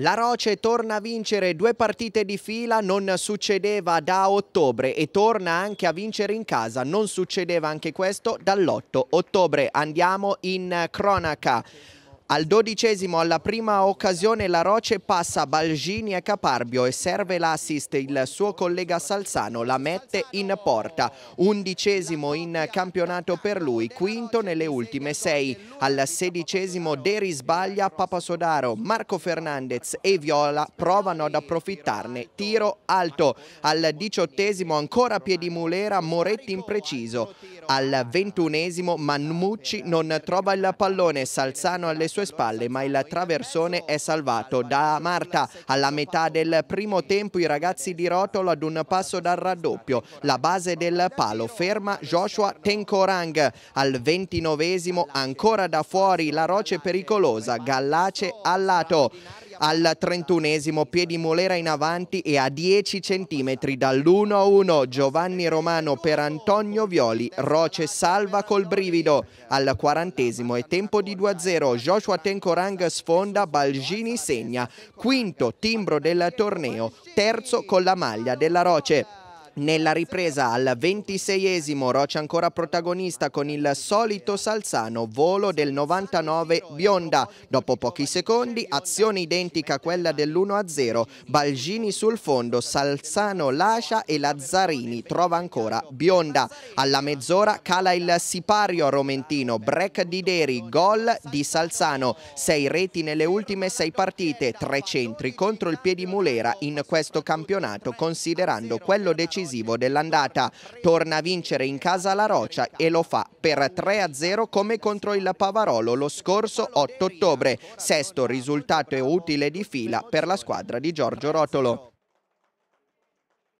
La Roce torna a vincere due partite di fila, non succedeva da ottobre e torna anche a vincere in casa, non succedeva anche questo dall'8 ottobre. Andiamo in cronaca. Al dodicesimo, alla prima occasione, la Roce passa Balgini e Caparbio e serve l'assist. Il suo collega Salzano la mette in porta. Undicesimo in campionato per lui, quinto nelle ultime sei. Al sedicesimo, De Risbaglia, Papasodaro, Marco Fernandez e Viola provano ad approfittarne. Tiro alto. Al diciottesimo, ancora Piedimulera, Moretti impreciso. Al ventunesimo, Mannucci non trova il pallone. Salzano alle sue sue spalle, ma il traversone è salvato da Marta. Alla metà del primo tempo i ragazzi di Rotolo ad un passo dal raddoppio. La base del palo ferma Joshua Tenkorang. Al ventinovesimo ancora da fuori la roce pericolosa, Gallace al lato al 31esimo Molera in avanti e a 10 cm dall'1-1 Giovanni Romano per Antonio Violi, Roce salva col brivido, al 40esimo è tempo di 2-0, Joshua Tenkorang sfonda, Balgini segna, quinto timbro del torneo, terzo con la maglia della Roce. Nella ripresa al 26esimo Rocia ancora protagonista con il solito Salzano, volo del 99 Bionda. Dopo pochi secondi azione identica a quella dell'1-0, Balgini sul fondo, Salzano lascia e Lazzarini trova ancora Bionda. Alla mezz'ora cala il sipario a romentino, break di Deri, gol di Salzano. Sei reti nelle ultime sei partite, tre centri contro il Piedimulera in questo campionato considerando quello decisivo decisivo dell'andata. Torna a vincere in casa la Rocia e lo fa per 3-0 come contro il Pavarolo lo scorso 8 ottobre, sesto risultato utile di fila per la squadra di Giorgio Rotolo.